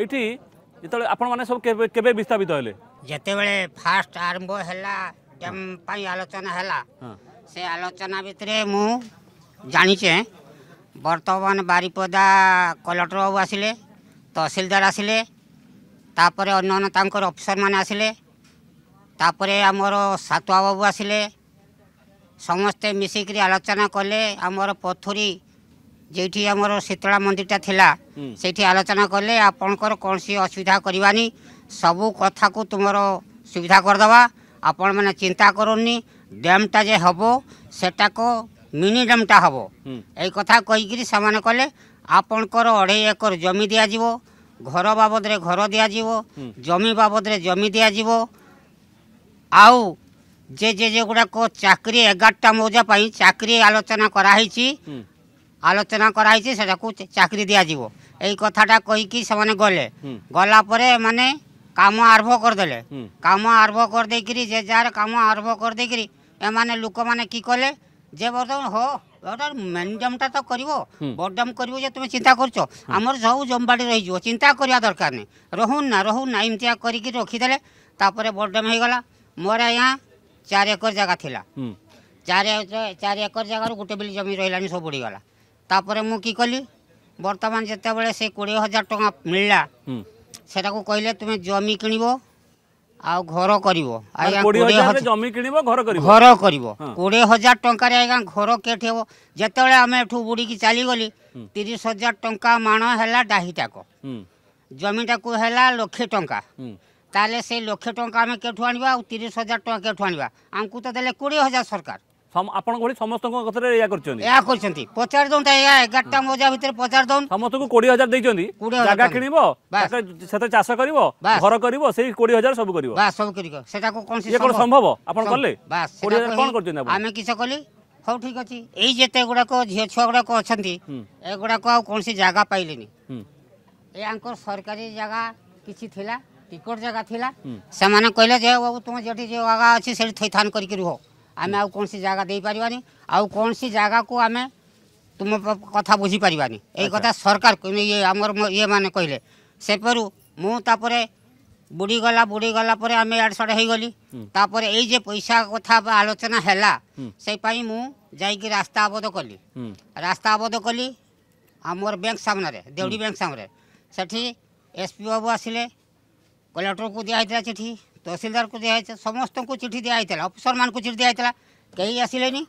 ଏଇଠି ଯେତେବେଳେ ଆପଣମାନେ ସବୁ କେବେ କେବେ ବିସ୍ଥାପିତ ହେଲେ ଯେତେବେଳେ ଫାର୍ଷ୍ଟ ଆରମ୍ଭ ହେଲା ଡ୍ୟାମ୍ ପାଇଁ ଆଲୋଚନା ହେଲା ସେ ଆଲୋଚନା ଭିତରେ ମୁଁ ଜାଣିଛେ ବର୍ତ୍ତମାନ ବାରିପଦା କଲେକ୍ଟର ବାବୁ ଆସିଲେ ତହସିଲଦାର ଆସିଲେ ତାପରେ ଅନ୍ୟାନ୍ୟ ତାଙ୍କର ଅଫିସରମାନେ ଆସିଲେ ତାପରେ ଆମର ସାତୁଆ ବାବୁ ଆସିଲେ ସମସ୍ତେ ମିଶିକିରି ଆଲୋଚନା କଲେ ଆମର ପଥୁରୀ ଯେଉଁଠି ଆମର ଶୀତଳା ମନ୍ଦିରଟା ଥିଲା ସେଇଠି ଆଲୋଚନା କଲେ ଆପଣଙ୍କର କୌଣସି ଅସୁବିଧା କରିବାନି ସବୁ କଥାକୁ ତୁମର ସୁବିଧା କରିଦେବା ଆପଣମାନେ ଚିନ୍ତା କରନି ଡ୍ୟାମ୍ଟା ଯେ ହେବ ସେଟାକ ମିନି ଡ୍ୟାମ୍ଟା ହେବ ଏଇ କଥା କହିକିରି ସେମାନେ କଲେ ଆପଣଙ୍କର ଅଢ଼େଇ ଏକର ଜମି ଦିଆଯିବ ଘର ବାବଦରେ ଘର ଦିଆଯିବ ଜମି ବାବଦରେ ଜମି ଦିଆଯିବ ଆଉ ଯେ ଯେ ଯେଉଁ ଗୁଡ଼ାକ ଚାକିରି ଏଗାରଟା ମୌଜା ପାଇଁ ଚାକିରି ଆଲୋଚନା କରାହେଇଛି আলোচনা করা হয়েছে সেটাকে চাকরি দিয়াযিব এই কথাটা কইকি সেমানে গলে গলা পরে মানে কাম আরম্ভ করেদেলে কাম আরম্ভ করেদি যে যার কাম আরম্ভ করেদি এমানে লোক মানে কি কলে যে বর্তমান হো ওটা ম্যানেজমটা তো করব বডডম করব যে তুমি চিন্তা করছো আমার সব জমবাড়ি রইযিব চিন্তা করা দরকার নেই রহুন না রহুন না এমতিয়া করিকি রখিদেলে তারপরে বডডম হয়ে গলা মোর আজ্ঞা চার একর জায়গা লা চার চার একর জায়গার গোটে বিল জমি রহলানি সব বুড়িগলা ତାପରେ ମୁଁ କି କଲି ବର୍ତ୍ତମାନ ଯେତେବେଳେ ସେ କୋଡ଼ିଏ ହଜାର ଟଙ୍କା ମିଳିଲା ସେଟାକୁ କହିଲେ ତୁମେ ଜମି କିଣିବ ଆଉ ଘର କରିବ ଜମି କିଣିବ ଘର କରିବ ଘର କରିବ କୋଡ଼ିଏ ହଜାର ଟଙ୍କାରେ ଆଜ୍ଞା ଘର କେଠି ହେବ ଯେତେବେଳେ ଆମେ ଏଠୁ ବୁଡ଼ିକି ଚାଲିଗଲି ତିରିଶ ହଜାର ଟଙ୍କା ମାଣ ହେଲା ଡାହିଟାକ ଜମିଟାକୁ ହେଲା ଲକ୍ଷେ ଟଙ୍କା ତାହେଲେ ସେ ଲକ୍ଷେ ଟଙ୍କା ଆମେ କେଠୁ ଆଣିବା ଆଉ ତିରିଶ ହଜାର ଟଙ୍କା କେଠୁ ଆଣିବା ଆମକୁ ତ ଦେଲେ କୋଡ଼ିଏ ହଜାର ସରକାର আপনার ভাই সমস্ত কথার এয়া করছেন এয়া করছেন পচার দিন এয়া এগারটা মজা ভিতরে পচার দিন সমস্ত কোড়ি হাজার দিয়েছেন জায়গা কিনব সেটা চাষ করব ঘর করব সেই কোড়ি হাজার সব করব সব করব সেটা কোন সম্ভব আপনার কলে কোড়ি হাজার কোন করছেন আমি কিছু কলি ହଉ ଠିକ ଅଛି ଏଇ ଯେତେ ଗୁଡ଼ାକ ଝିଅ ଛୁଆ ଗୁଡ଼ାକ ଅଛନ୍ତି ଏଗୁଡ଼ାକ ଆଉ କୌଣସି ଜାଗା ପାଇଲେନି ଏ ଆଙ୍କର ସରକାରୀ ଜାଗା କିଛି ଥିଲା ଟିକଟ ଜାଗା ଥିଲା ସେମାନେ କହିଲେ ଯେ ବାବୁ ତୁମ ଯେଠି ଜାଗା ଅଛି ସେଠି ଥଇଥାନ କରିକି ରୁହ ଆମେ ଆଉ କୌଣସି ଜାଗା ଦେଇପାରିବାନି ଆଉ କୌଣସି ଜାଗାକୁ ଆମେ ତୁମ କଥା ବୁଝିପାରିବାନି ଏଇ କଥା ସରକାର ଇଏ ଆମର ଇଏ ମାନେ କହିଲେ ସେପରୁ ମୁଁ ତାପରେ ବୁଡ଼ିଗଲା ବୁଡ଼ିଗଲା ପରେ ଆମେ ଇଆଡ଼େ ସିଆଡ଼େ ହେଇଗଲି ତାପରେ ଏଇ ଯେ ପଇସା କଥା ବା ଆଲୋଚନା ହେଲା ସେଇପାଇଁ ମୁଁ ଯାଇକି ରାସ୍ତା ଆବଦ୍ଧ କଲି ରାସ୍ତା ଆବଦ୍ଧ କଲି ଆମର ବ୍ୟାଙ୍କ ସାମ୍ନାରେ ଦେଉଡ଼ି ବ୍ୟାଙ୍କ ସାମ୍ନାରେ ସେଠି ଏସ୍ ପି ବାବୁ ଆସିଲେ କଲେକ୍ଟରକୁ ଦିଆହେଇଥିଲା ଚିଠି ତହସିଲଦାରକୁ ଦିଆହେଇଥିଲା ସମସ୍ତଙ୍କୁ ଚିଠି ଦିଆହେଇଥିଲା ଅଫିସରମାନଙ୍କୁ ଚିଠି ଦିଆହେଇଥିଲା କେହି ଆସିଲେନି